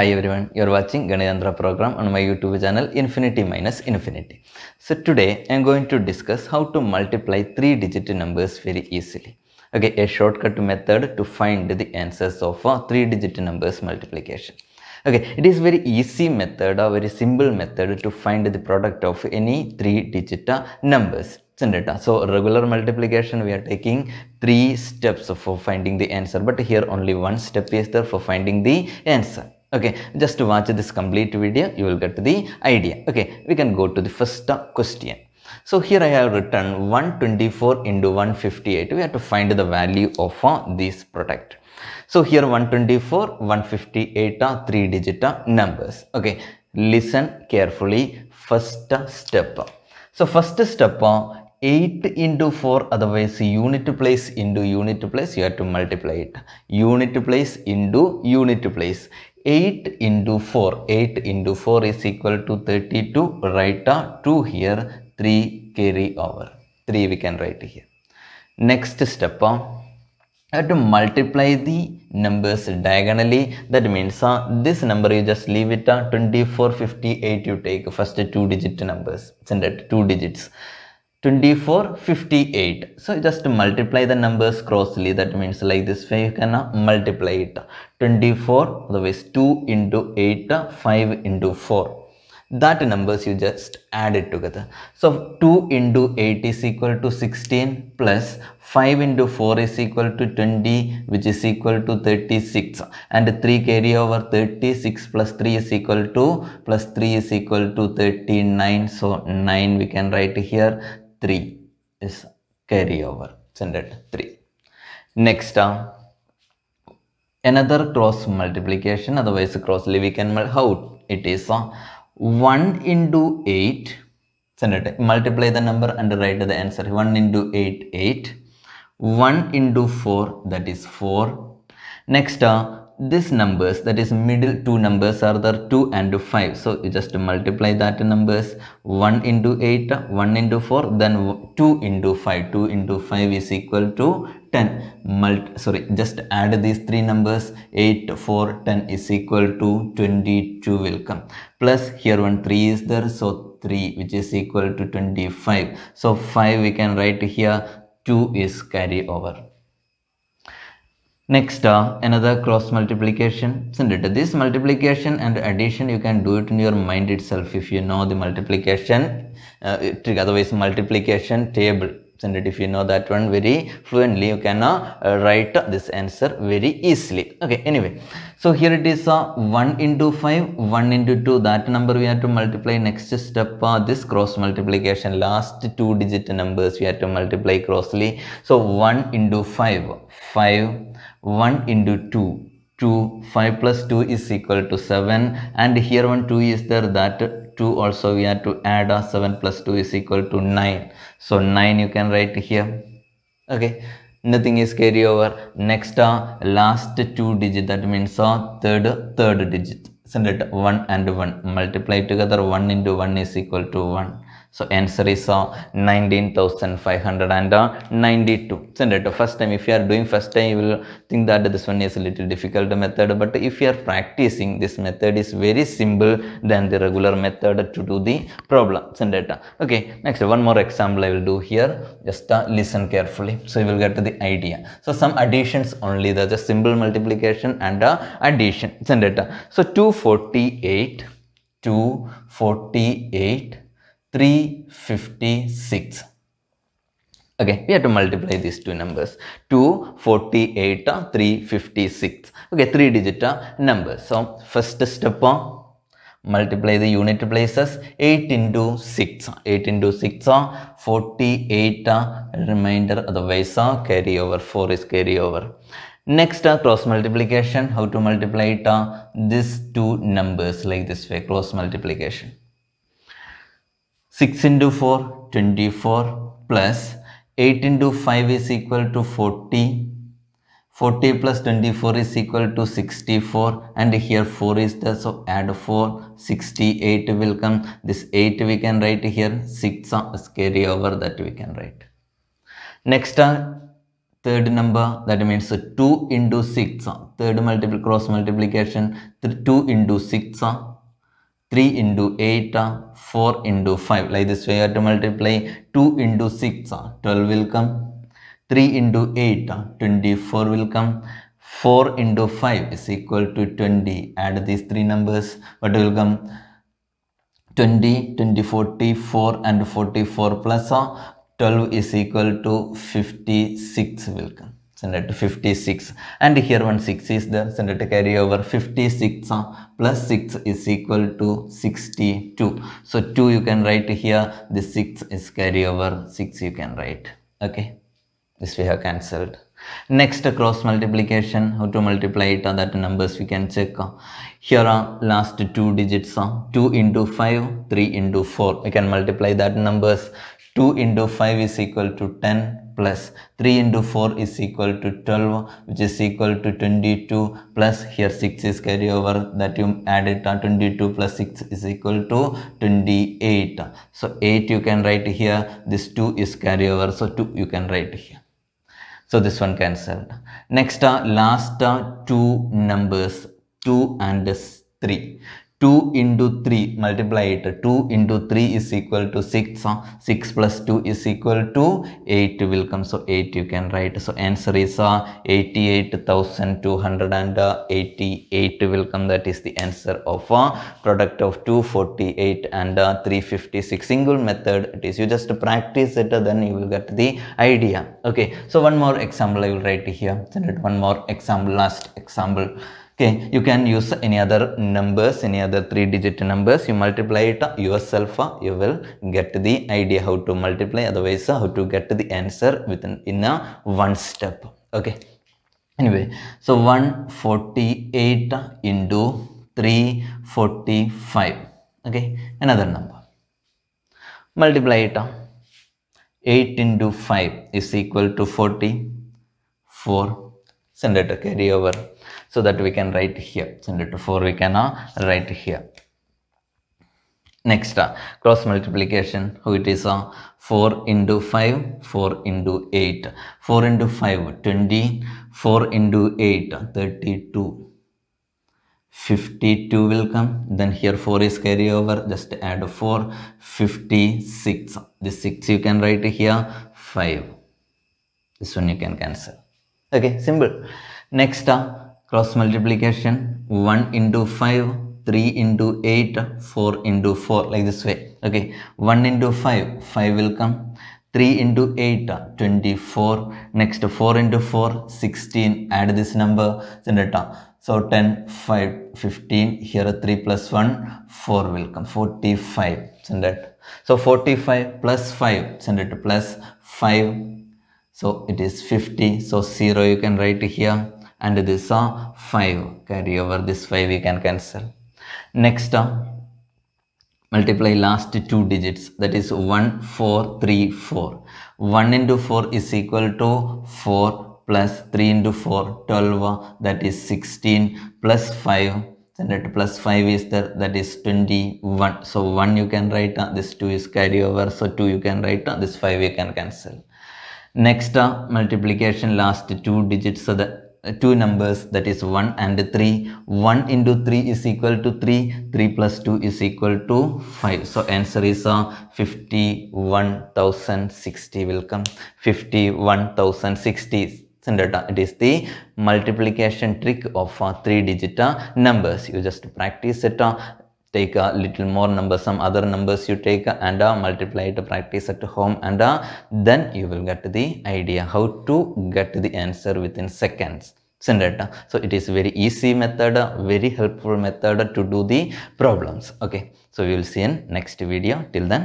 Hi everyone, you are watching Ganayandra program on my YouTube channel Infinity Minus Infinity. So today I am going to discuss how to multiply 3 digit numbers very easily. Okay, a shortcut method to find the answers of uh, 3 digit numbers multiplication. Okay, it is very easy method or very simple method to find the product of any 3 digit uh, numbers. So regular multiplication we are taking three steps for uh, finding the answer but here only one step is there for finding the answer okay just to watch this complete video you will get the idea okay we can go to the first question so here I have written 124 into 158. We have to find the value of uh, this product. So here 124, 158 are three digit numbers. Okay, listen carefully. First step. So first step uh, 8 into 4 otherwise unit place into unit place you have to multiply it unit place into unit place 8 into 4 8 into 4 is equal to 32 write a 2 here 3 carry over 3 we can write here next step I uh, have to multiply the numbers diagonally that means uh, this number you just leave it uh, 24 58 you take first two digit numbers isn't it two digits 24 58 so just multiply the numbers crossly that means like this way you can uh, multiply it 24 otherwise 2 into 8 uh, 5 into 4 that numbers you just add it together so 2 into 8 is equal to 16 plus 5 into 4 is equal to 20 which is equal to 36 and 3 carry over 36 plus 3 is equal to plus 3 is equal to 39 so 9 we can write here 3 is carryover, over. it? 3. Next, uh, another cross multiplication, otherwise cross we can how it is uh, 1 into 8, is it? Multiply the number and write the answer 1 into 8, 8. 1 into 4 that is 4 next uh, this numbers that is middle two numbers are the 2 and 5 so you just multiply that numbers 1 into 8 1 into 4 then 2 into 5 2 into 5 is equal to 10 sorry just add these three numbers 8 4 10 is equal to 22 will come plus here one 3 is there so 3 which is equal to 25 so 5 we can write here 2 is carry over Next, uh, another cross multiplication, Send it? This multiplication and addition, you can do it in your mind itself if you know the multiplication uh, otherwise multiplication table isn't it if you know that one very fluently you can uh, write this answer very easily okay anyway so here it is uh, 1 into 5 1 into 2 that number we have to multiply next step uh, this cross multiplication last two digit numbers we have to multiply crossly so 1 into 5 5 1 into 2 2 5 plus 2 is equal to 7 and here one 2 is there that 2 also we have to add a 7 plus 2 is equal to 9 so 9 you can write here okay nothing is carry over next uh, last two digit that means uh, third third digit So, that it 1 and 1 multiply together 1 into 1 is equal to 1 so answer is uh, 19,592, isn't it? First time, if you are doing first time, you will think that this one is a little difficult method. But if you are practicing, this method is very simple than the regular method to do the problem, isn't it? Okay, next one more example I will do here. Just uh, listen carefully. So you will get the idea. So some additions only, the simple multiplication and uh, addition, isn't it? So 248, 248, 356 okay we have to multiply these two numbers 248 356 okay three digit number so first step multiply the unit places 8 into 6 8 into 6 48 remainder otherwise carry over 4 is carry over next cross multiplication how to multiply it these two numbers like this way cross multiplication 6 into 4, 24 plus 8 into 5 is equal to 40. 40 plus 24 is equal to 64 and here 4 is there so add 4 68 will come this 8 we can write here 6 is carry over that we can write next uh, third number that means 2 into 6 third multiple cross multiplication 2 into 6 3 into 8, 4 into 5. Like this way you have to multiply 2 into 6, 12 will come. 3 into 8, 24 will come. 4 into 5 is equal to 20. Add these three numbers. What will come? 20, 20, 44 and 44 plus 12 is equal to 56 will come send it to 56 and here one 6 is there send it to carry over 56 uh, 6 is equal to 62 so 2 you can write here the 6 is carry over 6 you can write okay this we have cancelled next cross multiplication how to multiply it uh, that numbers we can check uh, here are last two digits uh, 2 into 5 3 into 4 we can multiply that numbers 2 into 5 is equal to 10 plus 3 into 4 is equal to 12 which is equal to 22 plus here 6 is carry over that you add it on uh, 22 plus 6 is equal to 28 so 8 you can write here this 2 is carry over so 2 you can write here so this one cancelled next uh, last uh, two numbers 2 and 3 2 into 3 multiply it 2 into 3 is equal to 6 6 plus 2 is equal to 8 will come so 8 you can write so answer is uh, 88,288 will come that is the answer of a uh, product of 248 and uh, 356 single method it is you just practice it then you will get the idea okay so one more example I will write here one more example last example okay you can use any other numbers any other three digit numbers you multiply it yourself uh, you will get the idea how to multiply otherwise uh, how to get the answer within in a uh, one step okay anyway so 148 into 345 okay another number multiply it 8 into 5 is equal to 44 send it to carry over so that we can write here send it to 4 we can uh, write here next uh, cross multiplication it is uh, 4 into 5 4 into 8 4 into 5 20 4 into 8 32 52 will come then here 4 is carry over just add 4 56 this 6 you can write here 5 this one you can cancel okay simple next uh, cross multiplication 1 into 5 3 into 8 4 into 4 like this way okay 1 into 5 5 will come 3 into 8 24 next 4 into 4 16 add this number uh? so 10 5 15 here 3 plus 1 4 will come 45 send it so 45 plus 5 send it plus 5 so it is 50. So 0 you can write here and this are 5. Carry over this 5 you can cancel. Next uh, multiply last two digits that is 1, 4, 3, 4. 1 into 4 is equal to 4 plus 3 into 4 12 that is 16 plus 5 and plus 5 is there that is 21 so 1 you can write uh, this 2 is carry over so 2 you can write uh, this 5 you can cancel Next uh, multiplication last two digits so the uh, two numbers that is 1 and 3 1 into 3 is equal to 3 3 plus 2 is equal to 5 so answer is uh, 51060 will come 51060 uh, it is the multiplication trick of uh, three digit numbers you just practice it uh, take a little more number some other numbers you take and uh, multiply it. practice at home and uh, then you will get the idea how to get the answer within seconds is so it is very easy method very helpful method to do the problems okay so we will see in next video till then